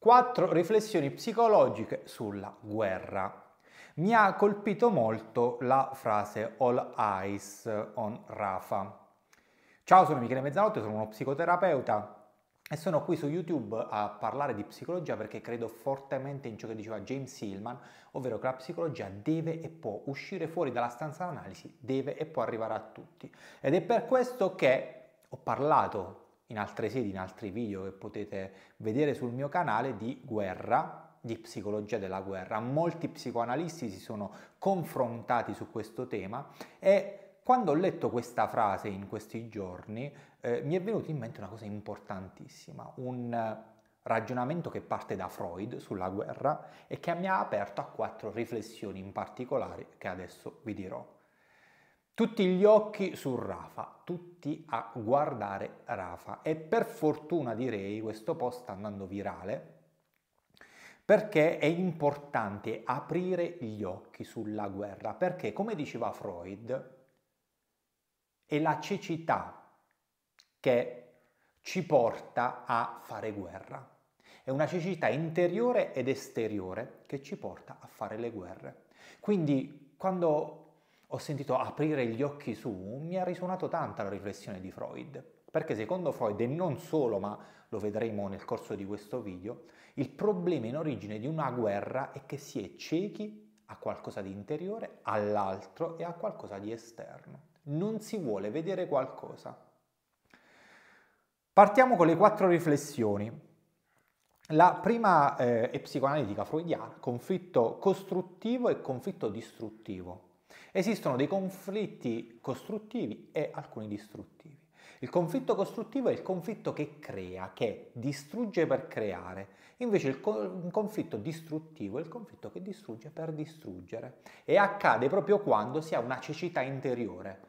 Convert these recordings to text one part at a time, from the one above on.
Quattro riflessioni psicologiche sulla guerra. Mi ha colpito molto la frase All Eyes on Rafa. Ciao, sono Michele Mezzanotte, sono uno psicoterapeuta e sono qui su YouTube a parlare di psicologia perché credo fortemente in ciò che diceva James Hillman, ovvero che la psicologia deve e può uscire fuori dalla stanza d'analisi, deve e può arrivare a tutti. Ed è per questo che ho parlato in altre sedi, in altri video che potete vedere sul mio canale di guerra, di psicologia della guerra. Molti psicoanalisti si sono confrontati su questo tema e quando ho letto questa frase in questi giorni eh, mi è venuta in mente una cosa importantissima, un eh, ragionamento che parte da Freud sulla guerra e che mi ha aperto a quattro riflessioni in particolare che adesso vi dirò. Tutti gli occhi su Rafa, tutti a guardare Rafa e per fortuna direi questo post sta andando virale perché è importante aprire gli occhi sulla guerra, perché come diceva Freud è la cecità che ci porta a fare guerra. È una cecità interiore ed esteriore che ci porta a fare le guerre. Quindi quando ho sentito aprire gli occhi su, mi ha risuonato tanta la riflessione di Freud, perché secondo Freud, e non solo, ma lo vedremo nel corso di questo video, il problema in origine di una guerra è che si è ciechi a qualcosa di interiore, all'altro e a qualcosa di esterno. Non si vuole vedere qualcosa. Partiamo con le quattro riflessioni. La prima eh, è psicoanalitica freudiana, conflitto costruttivo e conflitto distruttivo. Esistono dei conflitti costruttivi e alcuni distruttivi. Il conflitto costruttivo è il conflitto che crea, che distrugge per creare. Invece il conflitto distruttivo è il conflitto che distrugge per distruggere. E accade proprio quando si ha una cecità interiore,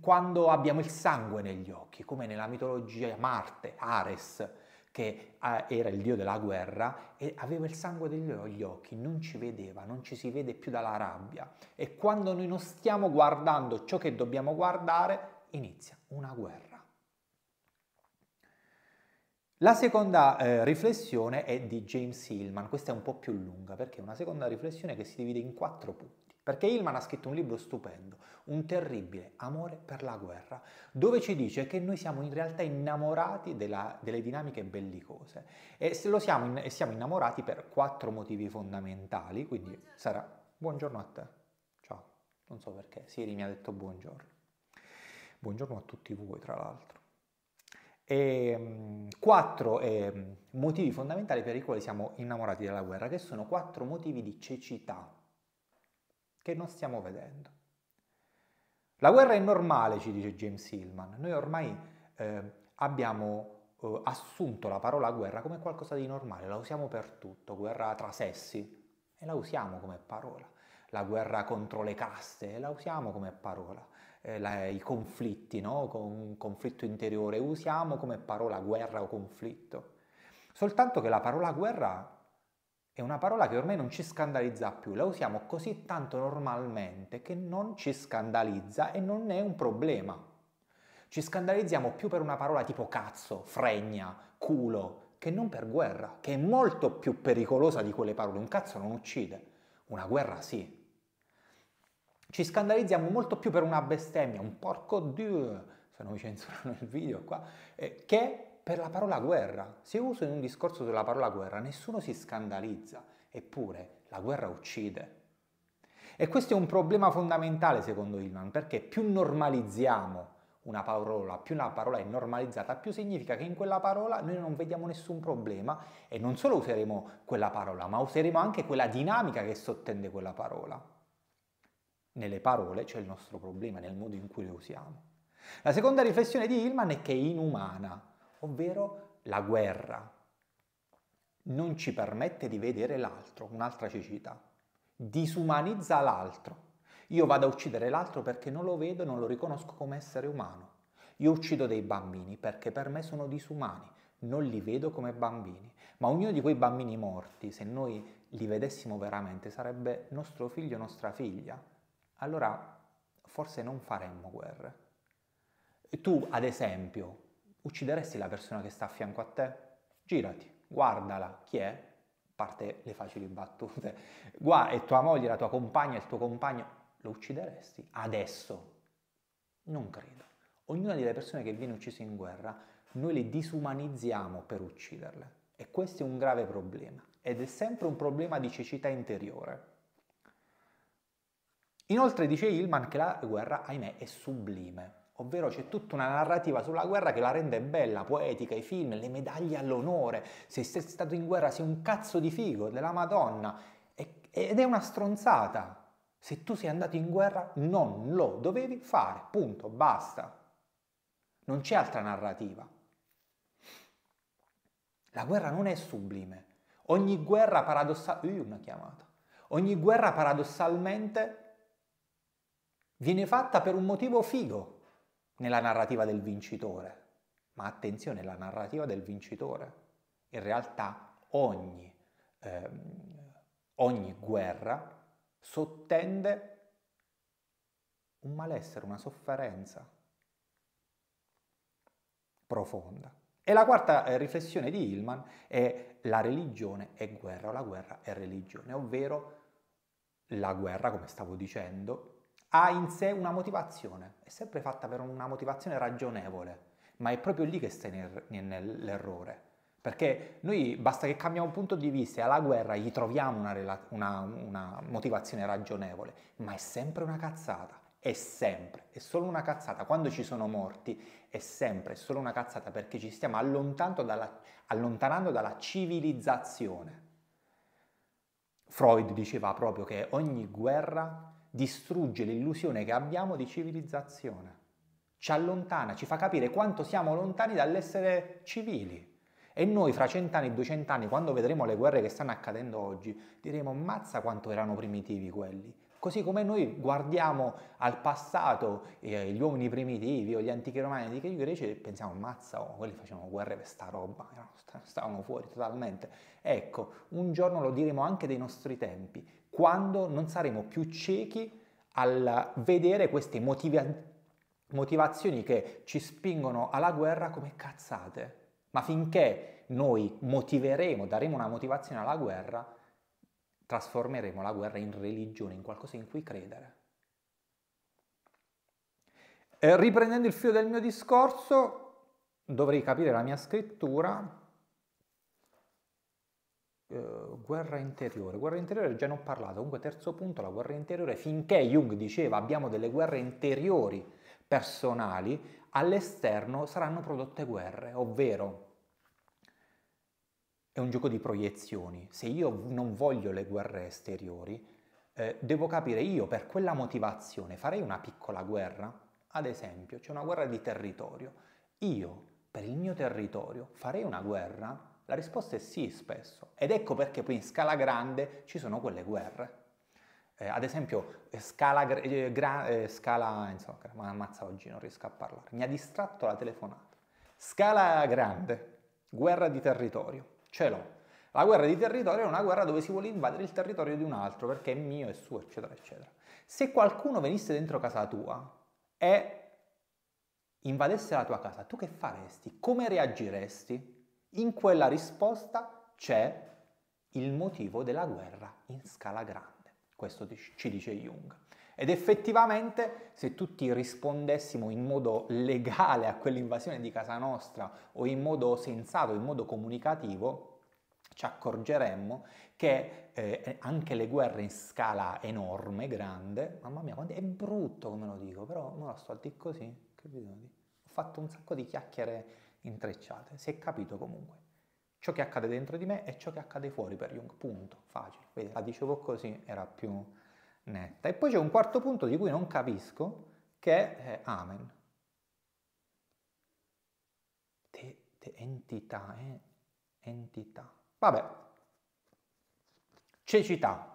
quando abbiamo il sangue negli occhi, come nella mitologia Marte, Ares, che era il dio della guerra e aveva il sangue degli occhi, non ci vedeva, non ci si vede più dalla rabbia. E quando noi non stiamo guardando ciò che dobbiamo guardare, inizia una guerra. La seconda eh, riflessione è di James Hillman, questa è un po' più lunga perché è una seconda riflessione che si divide in quattro punti. Perché Ilman ha scritto un libro stupendo, un terribile amore per la guerra, dove ci dice che noi siamo in realtà innamorati della, delle dinamiche bellicose e, siamo, e siamo innamorati per quattro motivi fondamentali, quindi Sara, buongiorno a te. Ciao, non so perché, Siri mi ha detto buongiorno. Buongiorno a tutti voi, tra l'altro. E, ehm, quattro eh, motivi fondamentali per i quali siamo innamorati della guerra, che sono quattro motivi di cecità che non stiamo vedendo. La guerra è normale, ci dice James Hillman. Noi ormai eh, abbiamo eh, assunto la parola guerra come qualcosa di normale, la usiamo per tutto, guerra tra sessi, e la usiamo come parola. La guerra contro le caste, e la usiamo come parola. Eh, la, I conflitti, no? Con conflitto interiore, usiamo come parola guerra o conflitto. Soltanto che la parola guerra è una parola che ormai non ci scandalizza più, la usiamo così tanto normalmente che non ci scandalizza e non è un problema. Ci scandalizziamo più per una parola tipo cazzo, fregna, culo, che non per guerra, che è molto più pericolosa di quelle parole. Un cazzo non uccide, una guerra sì. Ci scandalizziamo molto più per una bestemmia, un porco Dio, se non mi censurano il video qua, eh, che per la parola guerra. Se uso in un discorso della parola guerra, nessuno si scandalizza, eppure la guerra uccide. E questo è un problema fondamentale secondo Hillman, perché più normalizziamo una parola, più una parola è normalizzata, più significa che in quella parola noi non vediamo nessun problema e non solo useremo quella parola, ma useremo anche quella dinamica che sottende quella parola. Nelle parole c'è il nostro problema, nel modo in cui le usiamo. La seconda riflessione di Hillman è che è inumana, ovvero la guerra. Non ci permette di vedere l'altro, un'altra cecità. Disumanizza l'altro. Io vado a uccidere l'altro perché non lo vedo, non lo riconosco come essere umano. Io uccido dei bambini perché per me sono disumani, non li vedo come bambini. Ma ognuno di quei bambini morti, se noi li vedessimo veramente, sarebbe nostro figlio, nostra figlia. Allora forse non faremmo guerre. Tu, ad esempio, Uccideresti la persona che sta a fianco a te? Girati, guardala, chi è? Parte le facili battute. Guarda, è tua moglie, la tua compagna, il tuo compagno. Lo uccideresti? Adesso? Non credo. Ognuna delle persone che viene uccisa in guerra, noi le disumanizziamo per ucciderle. E questo è un grave problema. Ed è sempre un problema di cecità interiore. Inoltre dice Hillman che la guerra, ahimè, è sublime. Ovvero c'è tutta una narrativa sulla guerra che la rende bella, poetica, i film, le medaglie all'onore, se sei stato in guerra sei un cazzo di figo, della Madonna, ed è una stronzata. Se tu sei andato in guerra non lo dovevi fare, punto, basta. Non c'è altra narrativa. La guerra non è sublime. Ogni guerra paradossalmente... Uh, una chiamata. Ogni guerra paradossalmente viene fatta per un motivo figo nella narrativa del vincitore. Ma attenzione, la narrativa del vincitore. In realtà ogni, ehm, ogni guerra sottende un malessere, una sofferenza profonda. E la quarta eh, riflessione di Hillman è la religione è guerra o la guerra è religione, ovvero la guerra, come stavo dicendo, ha in sé una motivazione, è sempre fatta per una motivazione ragionevole, ma è proprio lì che stai nel, nell'errore. Perché noi basta che cambiamo un punto di vista e alla guerra gli troviamo una, una, una motivazione ragionevole, ma è sempre una cazzata, è sempre, è solo una cazzata. Quando ci sono morti è sempre, è solo una cazzata perché ci stiamo allontanando dalla, allontanando dalla civilizzazione. Freud diceva proprio che ogni guerra distrugge l'illusione che abbiamo di civilizzazione, ci allontana, ci fa capire quanto siamo lontani dall'essere civili. E noi fra cent'anni, duecent'anni, quando vedremo le guerre che stanno accadendo oggi, diremo mazza quanto erano primitivi quelli. Così come noi guardiamo al passato eh, gli uomini primitivi o gli antichi romani, antichi greci, pensiamo mazza, oh, quelli facevano guerre per sta roba, stavano fuori totalmente. Ecco, un giorno lo diremo anche dei nostri tempi, quando non saremo più ciechi al vedere queste motiva- motivazioni che ci spingono alla guerra come cazzate. Ma finché noi motiveremo, daremo una motivazione alla guerra, trasformeremo la guerra in religione, in qualcosa in cui credere. Eh, riprendendo il filo del mio discorso, dovrei capire la mia scrittura, eh, guerra interiore. Guerra interiore già ne ho parlato, comunque terzo punto, la guerra interiore, finché Jung diceva abbiamo delle guerre interiori personali, all'esterno saranno prodotte guerre, ovvero è un gioco di proiezioni. Se io non voglio le guerre esteriori, eh, devo capire io per quella motivazione farei una piccola guerra, ad esempio c'è una guerra di territorio, io per il mio territorio farei una guerra la risposta è sì spesso ed ecco perché poi in scala grande ci sono quelle guerre. Eh, ad esempio, eh, scala, eh, gra, eh, scala insomma, ma ammazza oggi non riesco a parlare, mi ha distratto la telefonata. Scala grande, guerra di territorio, ce l'ho. La guerra di territorio è una guerra dove si vuole invadere il territorio di un altro perché è mio, è suo, eccetera, eccetera. Se qualcuno venisse dentro casa tua e invadesse la tua casa, tu che faresti? Come reagiresti? In quella risposta c'è il motivo della guerra in scala grande. Questo ci dice Jung. Ed effettivamente se tutti rispondessimo in modo legale a quell'invasione di casa nostra o in modo sensato, in modo comunicativo, ci accorgeremmo che eh, anche le guerre in scala enorme, grande, mamma mia, è brutto come lo dico, però non lo sto a dire così, che Ho fatto un sacco di chiacchiere intrecciate, si è capito comunque. Ciò che accade dentro di me e ciò che accade fuori per Jung, punto, facile. Vedi, la dicevo così, era più netta. E poi c'è un quarto punto di cui non capisco, che è eh, Amen. Te, te, entità, eh? entità. Vabbè, cecità.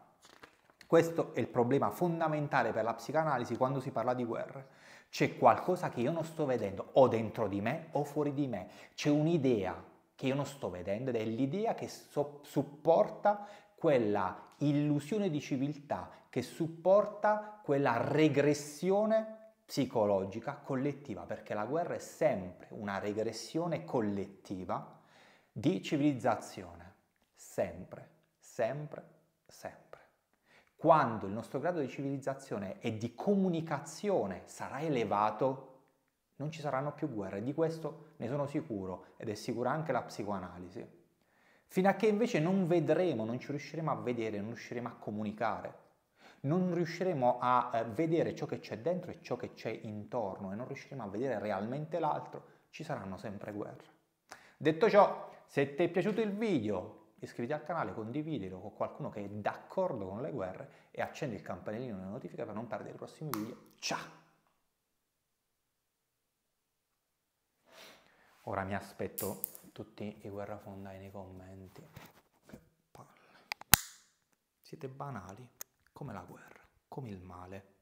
Questo è il problema fondamentale per la psicanalisi quando si parla di guerra. C'è qualcosa che io non sto vedendo o dentro di me o fuori di me. C'è un'idea che io non sto vedendo ed è l'idea che so- supporta quella illusione di civiltà, che supporta quella regressione psicologica collettiva, perché la guerra è sempre una regressione collettiva di civilizzazione, sempre, sempre, sempre quando il nostro grado di civilizzazione e di comunicazione sarà elevato, non ci saranno più guerre, di questo ne sono sicuro ed è sicura anche la psicoanalisi. Fino a che invece non vedremo, non ci riusciremo a vedere, non riusciremo a comunicare, non riusciremo a eh, vedere ciò che c'è dentro e ciò che c'è intorno e non riusciremo a vedere realmente l'altro, ci saranno sempre guerre. Detto ciò, se ti è piaciuto il video iscriviti al canale, condividilo con qualcuno che è d'accordo con le guerre e accendi il campanellino delle notifiche per non perdere i prossimi video. Ciao! Ora mi aspetto tutti i guerrafondai nei commenti. Che palle. Siete banali, come la guerra, come il male.